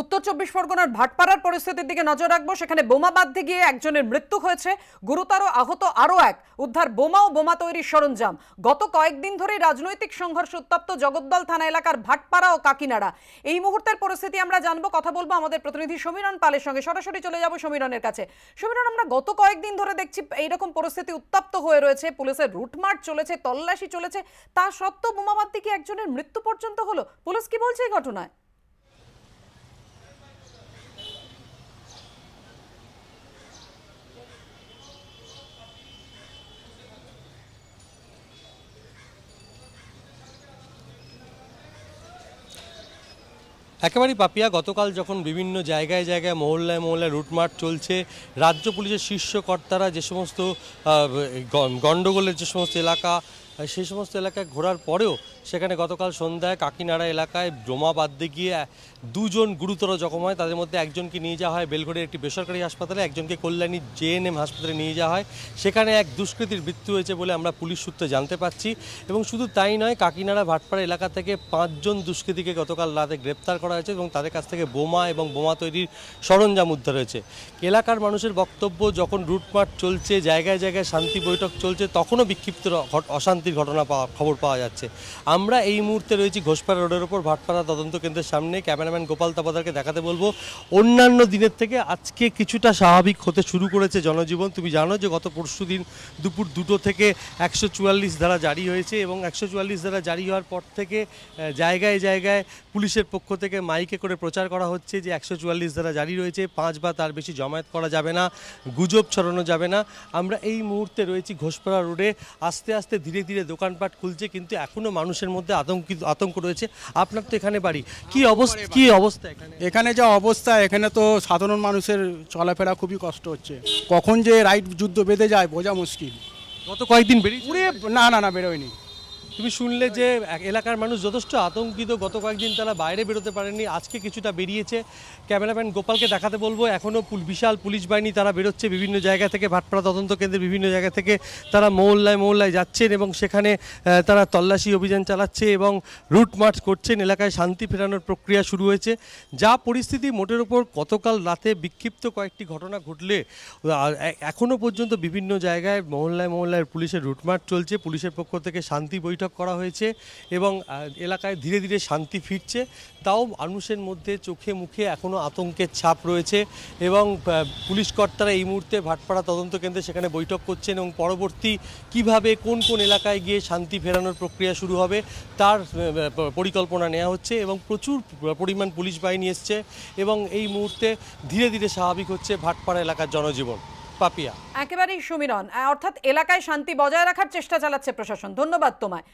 উত্তর চব্বিশ পরগনার ভাটপাড়ার পরিস্থিতির দিকে নজর রাখবো সেখানে বোমা বাঁধতে গিয়ে একজনের মৃত্যু হয়েছে গুরুতর আহত আরও এক উদ্ধার বোমা ও বোমা তৈরির সরঞ্জাম গত কয়েকদিন ধরে রাজনৈতিক সংঘর্ষ উত্তপ্ত জগদ্দল থানা এলাকার ভাটপাড়া ও কাকিনাড়া এই মুহূর্তের পরিস্থিতি আমরা জানবো কথা বলবো আমাদের প্রতিনিধি সমীরণ পালের সঙ্গে সরাসরি চলে যাব সমীরণের কাছে সমীরণ আমরা গত কয়েকদিন ধরে দেখছি এইরকম পরিস্থিতি উত্তপ্ত হয়ে রয়েছে পুলিশের রুটমার্ট চলেছে তল্লাশি চলেছে তা সত্ত্বেও বোমা বাঁধতে গিয়ে একজনের মৃত্যু পর্যন্ত হলো পুলিশ কি বলছে এই ঘটনায় একেবারেই পাপিয়া গতকাল যখন বিভিন্ন জায়গায় জায়গায় মহল্লায় মহল্লায় রুটমার্ট চলছে রাজ্য পুলিশের শীর্ষকর্তারা যে সমস্ত গণ্ডগোলের যে সমস্ত এলাকা সেই সমস্ত এলাকায় ঘোরার পরেও সেখানে গতকাল সন্ধ্যায় কাকিনাড়া এলাকায় বাদ বাঁধতে গিয়ে দুজন গুরুতর জখম হয় তাদের মধ্যে একজনকে নিয়ে যাওয়া হয় বেলঘড়ির একটি বেসরকারি হাসপাতালে একজনকে কল্যাণী জেএনএম হাসপাতালে নিয়ে যাওয়া হয় সেখানে এক দুষ্কৃতির মৃত্যু হয়েছে বলে আমরা পুলিশ সূত্রে জানতে পাচ্ছি এবং শুধু তাই নয় কাকিনাড়া ভাটপাড়া এলাকা থেকে পাঁচজন দুষ্কৃতীকে গতকাল রাতে গ্রেপ্তার করা হয়েছে এবং তাদের কাছ থেকে বোমা এবং বোমা তৈরির সরঞ্জাম উদ্ধার হয়েছে এলাকার মানুষের বক্তব্য যখন রুটমার্ট চলছে জায়গায় জায়গায় শান্তি বৈঠক চলছে তখনও বিক্ষিপ্ত অশান্তি আত্মঘাতীর ঘটনা পাওয়া খবর পাওয়া যাচ্ছে আমরা এই মুহূর্তে রয়েছি ঘোষপাড়া রোডের ওপর ভাটপাড়া তদন্ত কেন্দ্রের সামনে ক্যামেরাম্যান গোপাল তাপাদারকে দেখাতে বলবো অন্যান্য দিনের থেকে আজকে কিছুটা স্বাভাবিক হতে শুরু করেছে জনজীবন তুমি জানো যে গত পরশু দিন দুপুর দুটো থেকে একশো চুয়াল্লিশ ধারা জারি হয়েছে এবং একশো চুয়াল্লিশ ধারা জারি হওয়ার পর থেকে জায়গায় জায়গায় পুলিশের পক্ষ থেকে মাইকে করে প্রচার করা হচ্ছে যে একশো চুয়াল্লিশ ধারা জারি রয়েছে পাঁচ বা তার বেশি জমায়েত করা যাবে না গুজব ছড়ানো যাবে না আমরা এই মুহূর্তে রয়েছি ঘোষপাড়া রোডে আস্তে আস্তে ধীরে ধীরে ধীরে দোকানপাট খুলছে কিন্তু এখনো মানুষের মধ্যে আতঙ্কিত আতঙ্ক রয়েছে আপনার তো এখানে বাড়ি কি অবস্থা কি অবস্থা এখানে এখানে যা অবস্থা এখানে তো সাধারণ মানুষের চলাফেরা খুবই কষ্ট হচ্ছে কখন যে রাইট যুদ্ধ বেঁধে যায় বোঝা মুশকিল গত কয়েকদিন বেরিয়ে না না না বেরোয়নি তুমি শুনলে যে এলাকার মানুষ যথেষ্ট আতঙ্কিত গত কয়েকদিন তারা বাইরে বেরোতে পারেনি আজকে কিছুটা বেরিয়েছে ক্যামেরাম্যান গোপালকে দেখাতে বলবো এখনও বিশাল পুলিশ বাহিনী তারা বেরোচ্ছে বিভিন্ন জায়গা থেকে ভাটপাড়া তদন্ত কেন্দ্রের বিভিন্ন জায়গা থেকে তারা মহল্লায় মহল্লায় যাচ্ছেন এবং সেখানে তারা তল্লাশি অভিযান চালাচ্ছে এবং রুট মার্চ করছেন এলাকায় শান্তি ফেরানোর প্রক্রিয়া শুরু হয়েছে যা পরিস্থিতি মোটের ওপর গতকাল রাতে বিক্ষিপ্ত কয়েকটি ঘটনা ঘটলে এখনও পর্যন্ত বিভিন্ন জায়গায় মহল্লায় মহল্লায় পুলিশের রুটমার্ট চলছে পুলিশের পক্ষ থেকে শান্তি বৈঠক বৈঠক করা হয়েছে এবং এলাকায় ধীরে ধীরে শান্তি ফিরছে তাও মানুষের মধ্যে চোখে মুখে এখনও আতঙ্কের ছাপ রয়েছে এবং পুলিশ কর্তারা এই মুহূর্তে ভাটপাড়া তদন্ত কেন্দ্রে সেখানে বৈঠক করছেন এবং পরবর্তী কিভাবে কোন কোন এলাকায় গিয়ে শান্তি ফেরানোর প্রক্রিয়া শুরু হবে তার পরিকল্পনা নেওয়া হচ্ছে এবং প্রচুর পরিমাণ পুলিশ বাহিনী এসছে এবং এই মুহূর্তে ধীরে ধীরে স্বাভাবিক হচ্ছে ভাটপাড়া এলাকার জনজীবন পাপিয়া একেবারেই সুমিরন অর্থাৎ এলাকায় শান্তি বজায় রাখার চেষ্টা চালাচ্ছে প্রশাসন ধন্যবাদ তোমায়